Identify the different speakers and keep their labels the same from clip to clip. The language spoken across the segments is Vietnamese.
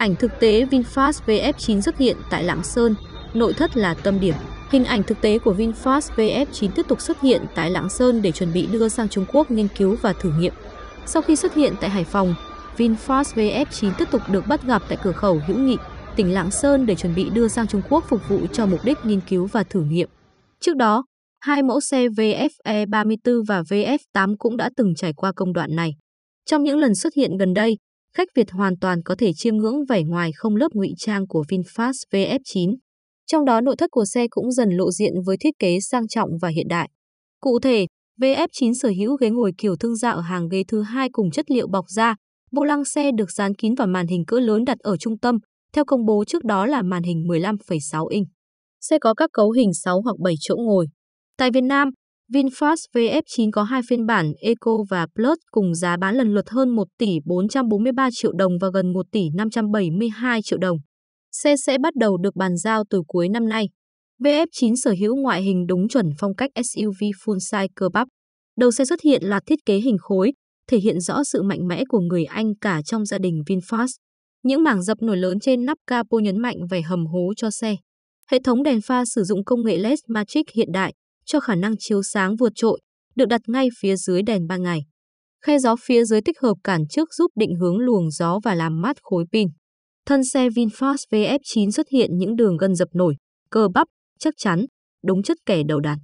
Speaker 1: Ảnh thực tế VinFast VF9 xuất hiện tại Lạng Sơn, nội thất là tâm điểm. Hình ảnh thực tế của VinFast VF9 tiếp tục xuất hiện tại Lạng Sơn để chuẩn bị đưa sang Trung Quốc nghiên cứu và thử nghiệm. Sau khi xuất hiện tại Hải Phòng, VinFast VF9 tiếp tục được bắt gặp tại cửa khẩu Hữu Nghị, tỉnh Lạng Sơn để chuẩn bị đưa sang Trung Quốc phục vụ cho mục đích nghiên cứu và thử nghiệm. Trước đó, hai mẫu xe VFE34 và VF8 cũng đã từng trải qua công đoạn này. Trong những lần xuất hiện gần đây, khách Việt hoàn toàn có thể chiêm ngưỡng vẻ ngoài không lớp ngụy trang của VinFast VF9. Trong đó nội thất của xe cũng dần lộ diện với thiết kế sang trọng và hiện đại. Cụ thể, VF9 sở hữu ghế ngồi kiểu thương gia ở hàng ghế thứ hai cùng chất liệu bọc da. Bộ lăng xe được dán kín và màn hình cỡ lớn đặt ở trung tâm, theo công bố trước đó là màn hình 15,6 inch. Xe có các cấu hình 6 hoặc 7 chỗ ngồi. Tại Việt Nam, VinFast VF9 có hai phiên bản Eco và Plus cùng giá bán lần lượt hơn 1 tỷ 443 triệu đồng và gần 1 tỷ 572 triệu đồng. Xe sẽ bắt đầu được bàn giao từ cuối năm nay. VF9 sở hữu ngoại hình đúng chuẩn phong cách SUV full-size cơ bắp. Đầu xe xuất hiện là thiết kế hình khối, thể hiện rõ sự mạnh mẽ của người Anh cả trong gia đình VinFast. Những mảng dập nổi lớn trên nắp capo nhấn mạnh vẻ hầm hố cho xe. Hệ thống đèn pha sử dụng công nghệ LED matrix hiện đại, cho khả năng chiếu sáng vượt trội, được đặt ngay phía dưới đèn ban ngày. Khe gió phía dưới tích hợp cản trước giúp định hướng luồng gió và làm mát khối pin. Thân xe VinFast VF9 xuất hiện những đường gân dập nổi, cơ bắp, chắc chắn, đúng chất kẻ đầu đàn.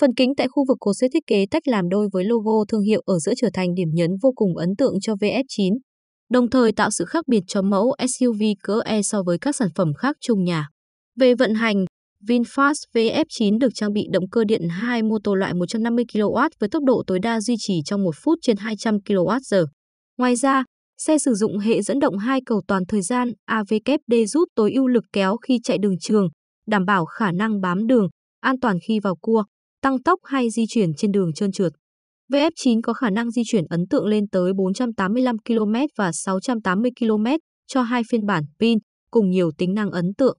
Speaker 1: Phần kính tại khu vực cột xếp thiết kế tách làm đôi với logo thương hiệu ở giữa trở thành điểm nhấn vô cùng ấn tượng cho VF9, đồng thời tạo sự khác biệt cho mẫu SUV cỡ E so với các sản phẩm khác chung nhà. Về vận hành, VinFast VF9 được trang bị động cơ điện 2 mô tô loại 150 kW với tốc độ tối đa duy trì trong 1 phút trên 200 kWh. Ngoài ra, xe sử dụng hệ dẫn động hai cầu toàn thời gian AVKD giúp tối ưu lực kéo khi chạy đường trường, đảm bảo khả năng bám đường, an toàn khi vào cua, tăng tốc hay di chuyển trên đường trơn trượt. VF9 có khả năng di chuyển ấn tượng lên tới 485 km và 680 km cho hai phiên bản pin cùng nhiều tính năng ấn tượng.